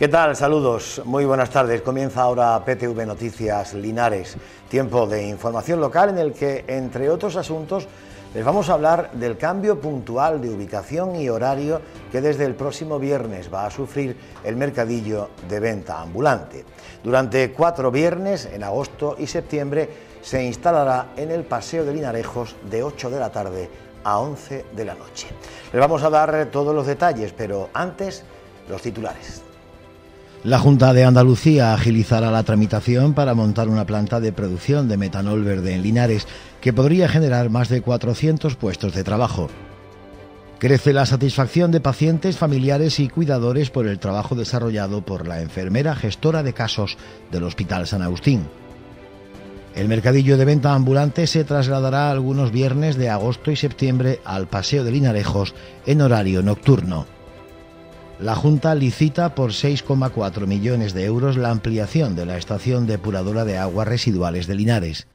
¿Qué tal? Saludos, muy buenas tardes. Comienza ahora PTV Noticias Linares, tiempo de información local en el que, entre otros asuntos, les vamos a hablar del cambio puntual de ubicación y horario que desde el próximo viernes va a sufrir el mercadillo de venta ambulante. Durante cuatro viernes, en agosto y septiembre, se instalará en el Paseo de Linarejos de 8 de la tarde a 11 de la noche. Les vamos a dar todos los detalles, pero antes los titulares. La Junta de Andalucía agilizará la tramitación para montar una planta de producción de metanol verde en Linares que podría generar más de 400 puestos de trabajo. Crece la satisfacción de pacientes, familiares y cuidadores por el trabajo desarrollado por la enfermera gestora de casos del Hospital San Agustín. El mercadillo de venta ambulante se trasladará algunos viernes de agosto y septiembre al Paseo de Linarejos en horario nocturno. La Junta licita por 6,4 millones de euros la ampliación de la estación depuradora de aguas residuales de Linares.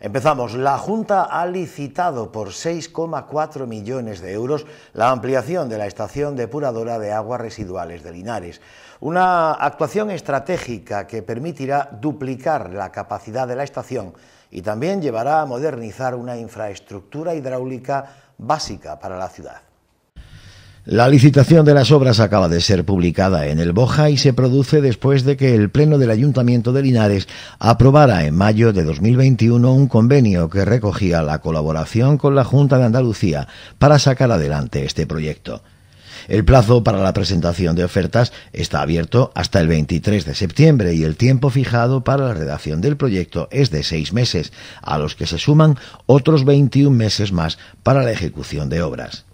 Empezamos. La Junta ha licitado por 6,4 millones de euros la ampliación de la estación depuradora de aguas residuales de Linares. Una actuación estratégica que permitirá duplicar la capacidad de la estación y también llevará a modernizar una infraestructura hidráulica básica para la ciudad. La licitación de las obras acaba de ser publicada en el Boja y se produce después de que el Pleno del Ayuntamiento de Linares aprobara en mayo de 2021 un convenio que recogía la colaboración con la Junta de Andalucía para sacar adelante este proyecto. El plazo para la presentación de ofertas está abierto hasta el 23 de septiembre y el tiempo fijado para la redacción del proyecto es de seis meses, a los que se suman otros 21 meses más para la ejecución de obras.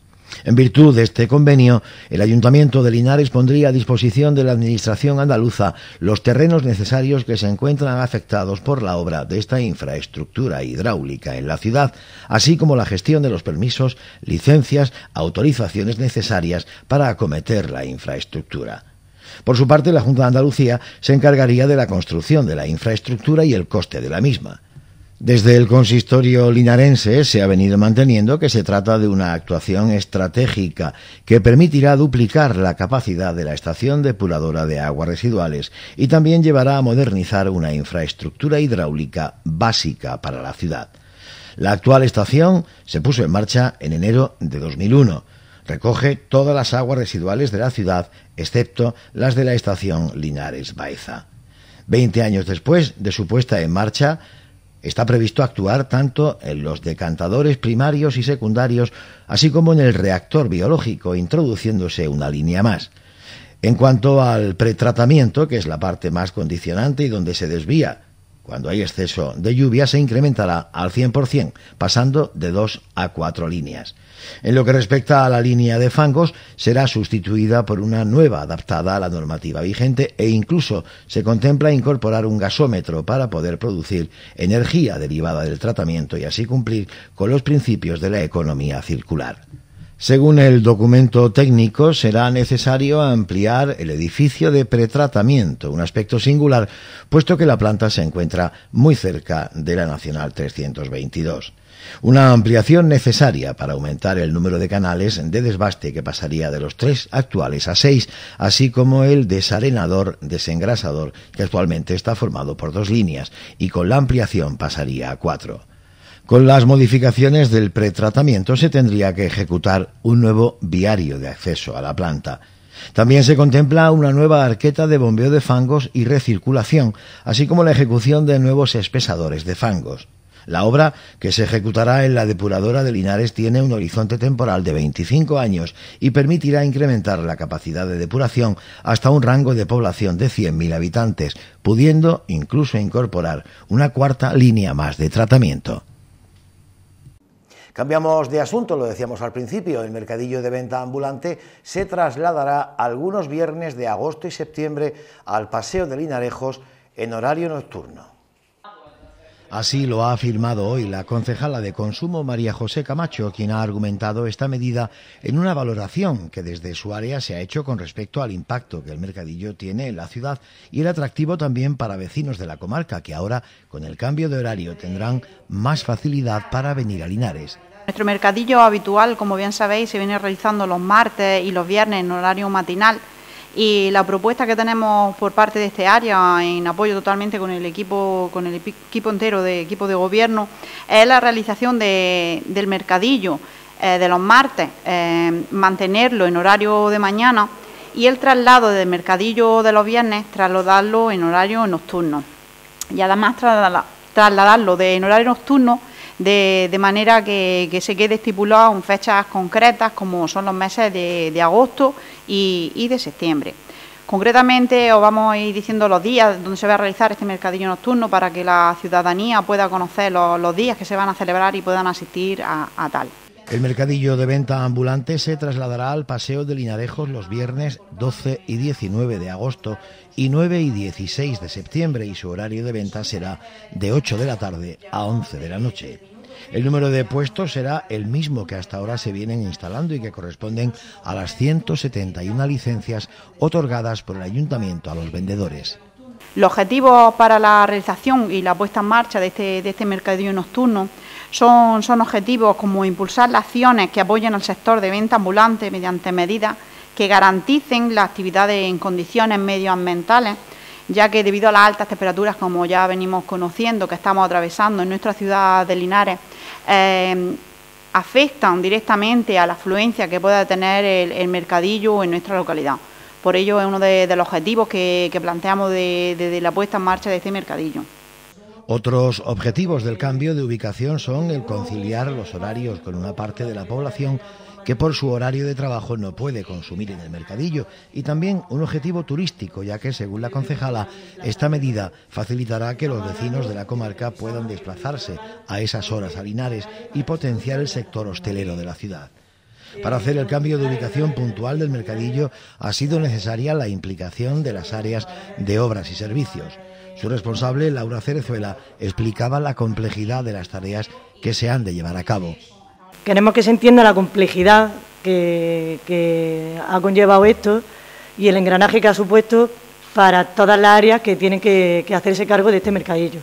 En virtud de este convenio, el Ayuntamiento de Linares pondría a disposición de la Administración andaluza los terrenos necesarios que se encuentran afectados por la obra de esta infraestructura hidráulica en la ciudad, así como la gestión de los permisos, licencias, autorizaciones necesarias para acometer la infraestructura. Por su parte, la Junta de Andalucía se encargaría de la construcción de la infraestructura y el coste de la misma. Desde el consistorio linarense se ha venido manteniendo que se trata de una actuación estratégica que permitirá duplicar la capacidad de la estación depuradora de aguas residuales y también llevará a modernizar una infraestructura hidráulica básica para la ciudad. La actual estación se puso en marcha en enero de 2001. Recoge todas las aguas residuales de la ciudad, excepto las de la estación Linares Baiza. Veinte años después de su puesta en marcha, Está previsto actuar tanto en los decantadores primarios y secundarios, así como en el reactor biológico, introduciéndose una línea más. En cuanto al pretratamiento, que es la parte más condicionante y donde se desvía cuando hay exceso de lluvia se incrementará al 100%, pasando de 2 a cuatro líneas. En lo que respecta a la línea de fangos, será sustituida por una nueva adaptada a la normativa vigente e incluso se contempla incorporar un gasómetro para poder producir energía derivada del tratamiento y así cumplir con los principios de la economía circular. Según el documento técnico, será necesario ampliar el edificio de pretratamiento, un aspecto singular, puesto que la planta se encuentra muy cerca de la Nacional 322. Una ampliación necesaria para aumentar el número de canales de desbaste que pasaría de los tres actuales a seis, así como el desarenador desengrasador que actualmente está formado por dos líneas y con la ampliación pasaría a cuatro. Con las modificaciones del pretratamiento se tendría que ejecutar un nuevo viario de acceso a la planta. También se contempla una nueva arqueta de bombeo de fangos y recirculación, así como la ejecución de nuevos espesadores de fangos. La obra, que se ejecutará en la depuradora de Linares, tiene un horizonte temporal de 25 años y permitirá incrementar la capacidad de depuración hasta un rango de población de 100.000 habitantes, pudiendo incluso incorporar una cuarta línea más de tratamiento. Cambiamos de asunto, lo decíamos al principio, el mercadillo de venta ambulante se trasladará algunos viernes de agosto y septiembre al Paseo de Linarejos en horario nocturno. Así lo ha afirmado hoy la concejala de Consumo María José Camacho, quien ha argumentado esta medida en una valoración que desde su área se ha hecho con respecto al impacto que el mercadillo tiene en la ciudad y el atractivo también para vecinos de la comarca, que ahora con el cambio de horario tendrán más facilidad para venir a Linares. Nuestro mercadillo habitual, como bien sabéis, se viene realizando los martes y los viernes en horario matinal y la propuesta que tenemos por parte de este área en apoyo totalmente con el equipo con el equipo entero de equipo de gobierno es la realización del mercadillo eh, de los martes eh, mantenerlo en horario de mañana y el traslado del mercadillo de los viernes trasladarlo en horario nocturno y además trasladarlo de, en horario nocturno de, manera que, se quede estipulado en fechas concretas como son los meses de agosto y, de septiembre. Concretamente os vamos a ir diciendo los días donde se va a realizar este mercadillo nocturno para que la ciudadanía pueda conocer los, días que se van a celebrar y puedan asistir a, a tal. El mercadillo de venta ambulante se trasladará al Paseo de Linarejos los viernes 12 y 19 de agosto y 9 y 16 de septiembre y su horario de venta será de 8 de la tarde a 11 de la noche. El número de puestos será el mismo que hasta ahora se vienen instalando y que corresponden a las 171 licencias otorgadas por el ayuntamiento a los vendedores. Los objetivos para la realización y la puesta en marcha de este, de este mercadillo nocturno son, son objetivos como impulsar las acciones que apoyen al sector de venta ambulante mediante medidas que garanticen las actividades en condiciones medioambientales ya que debido a las altas temperaturas, como ya venimos conociendo, que estamos atravesando en nuestra ciudad de Linares, em, afectan directamente a la afluencia que pueda tener el, mercadillo en nuestra localidad. Por ello es uno de, los objetivos que, planteamos desde de la puesta en marcha de este mercadillo. Otros objetivos del cambio de ubicación son el conciliar los horarios con una parte de la población que por su horario de trabajo no puede consumir en el mercadillo, y también un objetivo turístico, ya que, según la concejala, esta medida facilitará que los vecinos de la comarca puedan desplazarse a esas horas salinares y potenciar el sector hostelero de la ciudad. Para hacer el cambio de ubicación puntual del mercadillo ha sido necesaria la implicación de las áreas de obras y servicios. Su responsable, Laura Cerezuela, explicaba la complejidad de las tareas que se han de llevar a cabo. Queremos que se entienda la complejidad que, ha conllevado esto y el engranaje que ha supuesto para todas las áreas que tienen que, hacerse cargo de este mercadillo.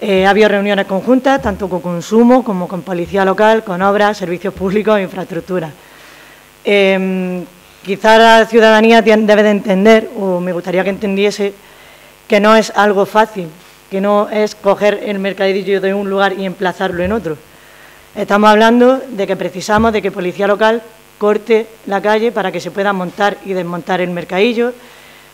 Eh, ha habido reuniones conjuntas, tanto con consumo como con policía local, con obras, servicios públicos e infraestructuras. Em, quizá la ciudadanía debe de entender, o me gustaría que entendiese, que no es algo fácil, que no es coger el mercadillo de un lugar y emplazarlo en otro, Estamos hablando de que precisamos de que Policía Local corte la calle para que se pueda montar y desmontar el mercadillo.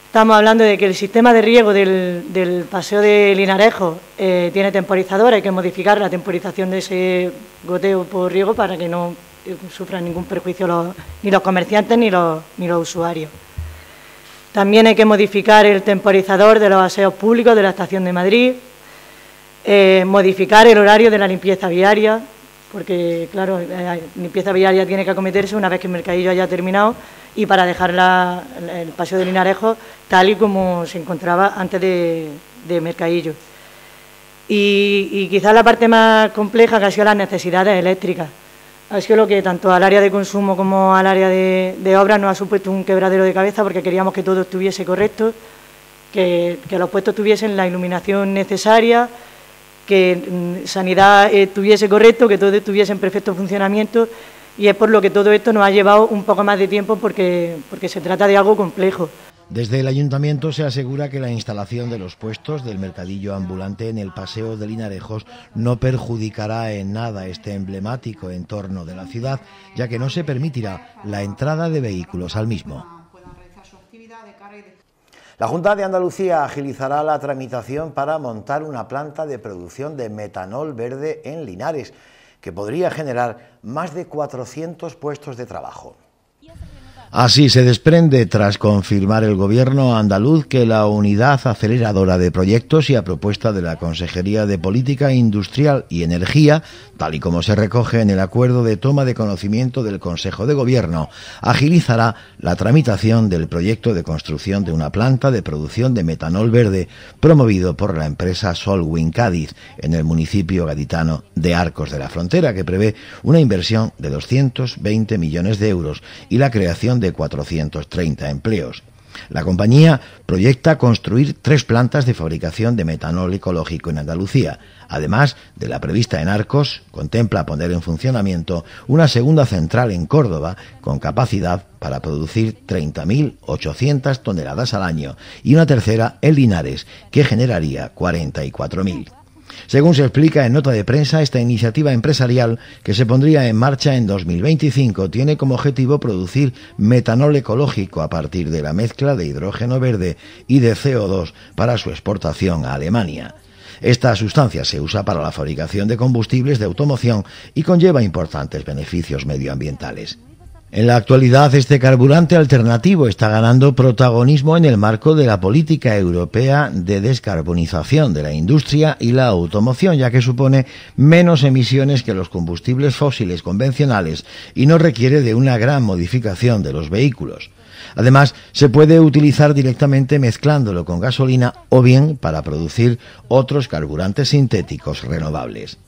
Estamos hablando de que el sistema de riego del, paseo de Linarejo eh, tiene temporizador, hay que modificar la temporización de ese goteo por riego para que no eh, sufran ningún perjuicio ni los comerciantes ni los, usuarios. También hay que modificar el temporizador de los aseos públicos de la Estación de Madrid, eh, modificar el horario de la limpieza viaria, porque claro, la eh, limpieza vial ya tiene que acometerse una vez que el mercadillo haya terminado y para dejar el paseo de Linarejo tal y como se encontraba antes de, mercadillo. Y, quizás la parte más compleja que ha sido las necesidades eléctricas. Ha sido lo que tanto al área de consumo como al área de, obra nos ha supuesto un quebradero de cabeza porque queríamos que todo estuviese correcto, que, que los puestos tuviesen la iluminación necesaria, que mm, sanidad estuviese eh, correcto, que todo estuviese en perfecto funcionamiento y es por lo que todo esto nos ha llevado un poco más de tiempo porque, porque se trata de algo complejo. Desde el ayuntamiento se asegura que la instalación de los puestos del mercadillo ambulante en el Paseo de Linarejos no perjudicará en nada este emblemático entorno de la ciudad, ya que no se permitirá la entrada de vehículos al mismo. La Junta de Andalucía agilizará la tramitación para montar una planta de producción de metanol verde en Linares, que podría generar más de 400 puestos de trabajo. Así se desprende tras confirmar el gobierno andaluz que la unidad aceleradora de proyectos y a propuesta de la Consejería de Política Industrial y Energía, tal y como se recoge en el acuerdo de toma de conocimiento del Consejo de Gobierno, agilizará la tramitación del proyecto de construcción de una planta de producción de metanol verde promovido por la empresa Solwin Cádiz en el municipio gaditano de Arcos de la Frontera, que prevé una inversión de 220 millones de euros y la creación de 430 empleos. La compañía proyecta construir tres plantas de fabricación de metanol ecológico en Andalucía. Además de la prevista en Arcos, contempla poner en funcionamiento una segunda central en Córdoba con capacidad para producir 30.800 toneladas al año y una tercera en Linares que generaría 44.000. Según se explica en nota de prensa, esta iniciativa empresarial, que se pondría en marcha en 2025, tiene como objetivo producir metanol ecológico a partir de la mezcla de hidrógeno verde y de CO2 para su exportación a Alemania. Esta sustancia se usa para la fabricación de combustibles de automoción y conlleva importantes beneficios medioambientales. En la actualidad, este carburante alternativo está ganando protagonismo en el marco de la política europea de descarbonización de la industria y la automoción, ya que supone menos emisiones que los combustibles fósiles convencionales y no requiere de una gran modificación de los vehículos. Además, se puede utilizar directamente mezclándolo con gasolina o bien para producir otros carburantes sintéticos renovables.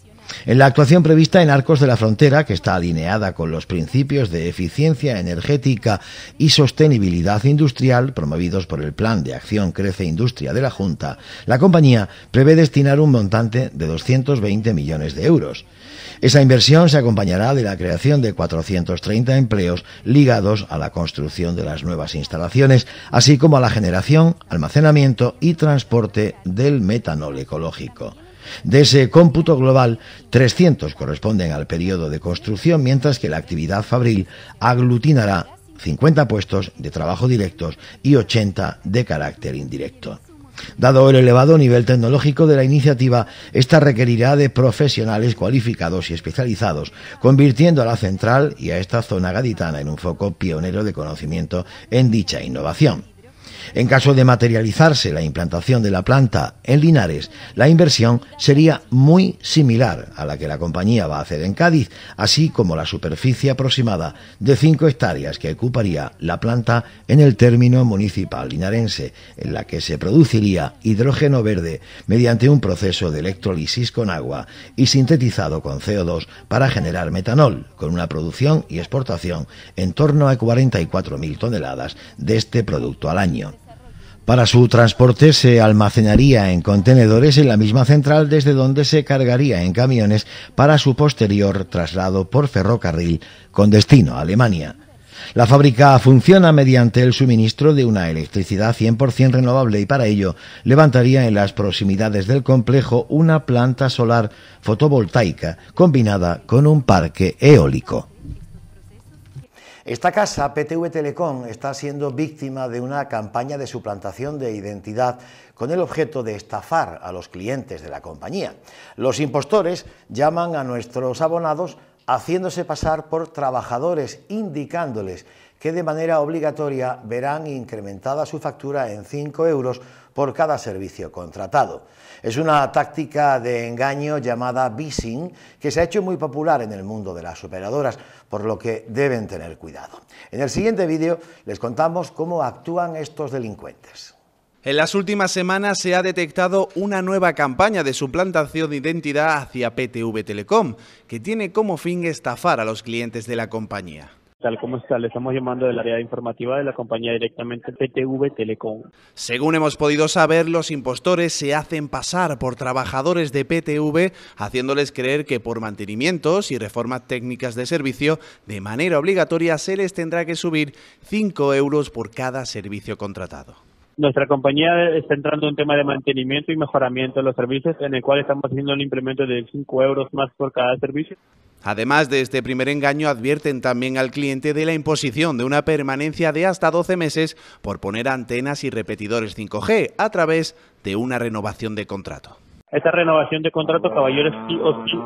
En la actuación prevista en Arcos de la Frontera, que está alineada con los principios de eficiencia energética y sostenibilidad industrial promovidos por el Plan de Acción Crece Industria de la Junta, la compañía prevé destinar un montante de 220 millones de euros. Esa inversión se acompañará de la creación de 430 empleos ligados a la construcción de las nuevas instalaciones, así como a la generación, almacenamiento y transporte del metanol ecológico. De ese cómputo global, 300 corresponden al periodo de construcción, mientras que la actividad fabril aglutinará 50 puestos de trabajo directos y 80 de carácter indirecto. Dado el elevado nivel tecnológico de la iniciativa, esta requerirá de profesionales cualificados y especializados, convirtiendo a la central y a esta zona gaditana en un foco pionero de conocimiento en dicha innovación. En caso de materializarse la implantación de la planta en Linares, la inversión sería muy similar a la que la compañía va a hacer en Cádiz, así como la superficie aproximada de 5 hectáreas que ocuparía la planta en el término municipal linarense, en la que se produciría hidrógeno verde mediante un proceso de electrolisis con agua y sintetizado con CO2 para generar metanol, con una producción y exportación en torno a 44.000 toneladas de este producto al año. Para su transporte se almacenaría en contenedores en la misma central desde donde se cargaría en camiones para su posterior traslado por ferrocarril con destino a Alemania. La fábrica funciona mediante el suministro de una electricidad 100% renovable y para ello levantaría en las proximidades del complejo una planta solar fotovoltaica combinada con un parque eólico. Esta casa, PTV Telecom, está siendo víctima de una campaña de suplantación de identidad con el objeto de estafar a los clientes de la compañía. Los impostores llaman a nuestros abonados haciéndose pasar por trabajadores, indicándoles que de manera obligatoria verán incrementada su factura en 5 euros por cada servicio contratado. Es una táctica de engaño llamada bising que se ha hecho muy popular en el mundo de las operadoras, por lo que deben tener cuidado. En el siguiente vídeo les contamos cómo actúan estos delincuentes. En las últimas semanas se ha detectado una nueva campaña de suplantación de identidad hacia PTV Telecom, que tiene como fin estafar a los clientes de la compañía tal como está. Le estamos llamando del área informativa de la compañía directamente PTV Telecom. Según hemos podido saber, los impostores se hacen pasar por trabajadores de PTV, haciéndoles creer que por mantenimientos y reformas técnicas de servicio, de manera obligatoria se les tendrá que subir 5 euros por cada servicio contratado. Nuestra compañía está entrando en un tema de mantenimiento y mejoramiento de los servicios, en el cual estamos haciendo un implemento de 5 euros más por cada servicio. Además de este primer engaño, advierten también al cliente de la imposición de una permanencia de hasta 12 meses por poner antenas y repetidores 5G a través de una renovación de contrato. Esta renovación de contrato, caballeros,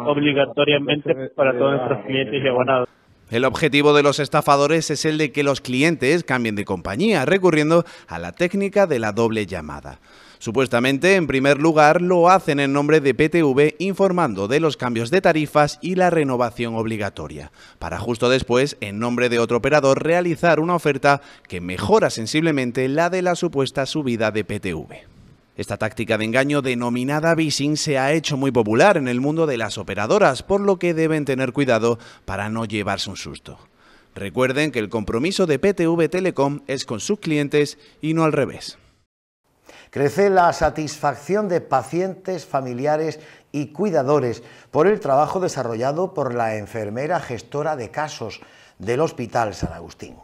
obligatoriamente para todos nuestros clientes y El objetivo de los estafadores es el de que los clientes cambien de compañía, recurriendo a la técnica de la doble llamada. Supuestamente, en primer lugar, lo hacen en nombre de PTV informando de los cambios de tarifas y la renovación obligatoria, para justo después, en nombre de otro operador, realizar una oferta que mejora sensiblemente la de la supuesta subida de PTV. Esta táctica de engaño denominada vising se ha hecho muy popular en el mundo de las operadoras, por lo que deben tener cuidado para no llevarse un susto. Recuerden que el compromiso de PTV Telecom es con sus clientes y no al revés. Crece la satisfacción de pacientes, familiares y cuidadores por el trabajo desarrollado por la enfermera gestora de casos del Hospital San Agustín.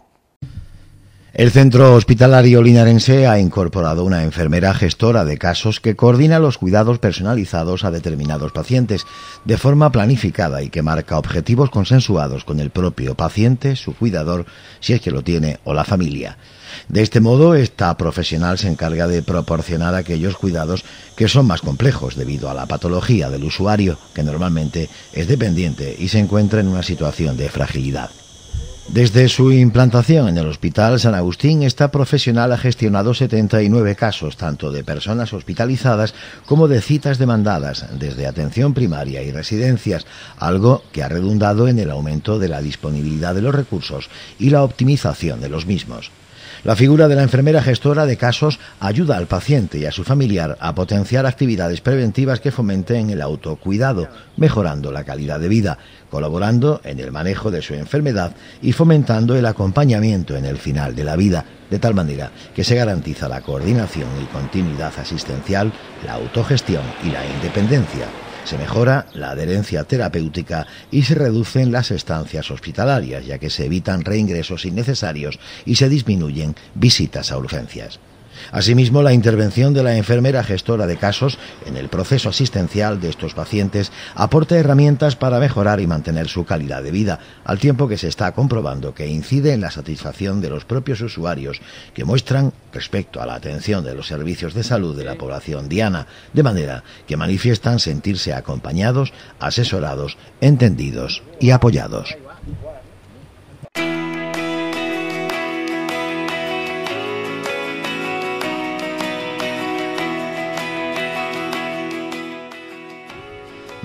El centro hospitalario linarense ha incorporado una enfermera gestora de casos que coordina los cuidados personalizados a determinados pacientes de forma planificada y que marca objetivos consensuados con el propio paciente, su cuidador, si es que lo tiene, o la familia. De este modo, esta profesional se encarga de proporcionar aquellos cuidados que son más complejos debido a la patología del usuario, que normalmente es dependiente y se encuentra en una situación de fragilidad. Desde su implantación en el Hospital San Agustín, esta profesional ha gestionado 79 casos, tanto de personas hospitalizadas como de citas demandadas, desde atención primaria y residencias, algo que ha redundado en el aumento de la disponibilidad de los recursos y la optimización de los mismos. La figura de la enfermera gestora de casos ayuda al paciente y a su familiar a potenciar actividades preventivas que fomenten el autocuidado, mejorando la calidad de vida, colaborando en el manejo de su enfermedad y fomentando el acompañamiento en el final de la vida, de tal manera que se garantiza la coordinación y continuidad asistencial, la autogestión y la independencia se mejora la adherencia terapéutica y se reducen las estancias hospitalarias, ya que se evitan reingresos innecesarios y se disminuyen visitas a urgencias. Asimismo, la intervención de la enfermera gestora de casos en el proceso asistencial de estos pacientes aporta herramientas para mejorar y mantener su calidad de vida, al tiempo que se está comprobando que incide en la satisfacción de los propios usuarios, que muestran respecto a la atención de los servicios de salud de la población diana, de manera que manifiestan sentirse acompañados, asesorados, entendidos y apoyados.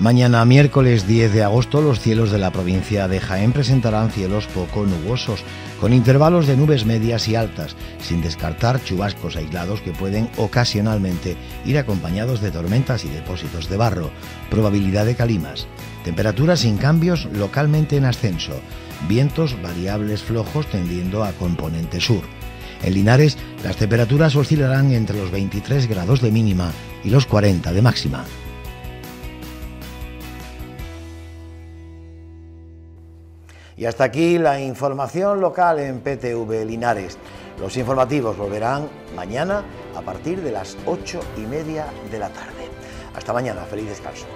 Mañana miércoles 10 de agosto los cielos de la provincia de Jaén presentarán cielos poco nubosos, con intervalos de nubes medias y altas, sin descartar chubascos aislados que pueden ocasionalmente ir acompañados de tormentas y depósitos de barro, probabilidad de calimas, temperaturas sin cambios localmente en ascenso, vientos variables flojos tendiendo a componente sur. En Linares las temperaturas oscilarán entre los 23 grados de mínima y los 40 de máxima. Y hasta aquí la información local en PTV Linares. Los informativos volverán mañana a partir de las ocho y media de la tarde. Hasta mañana, feliz descanso.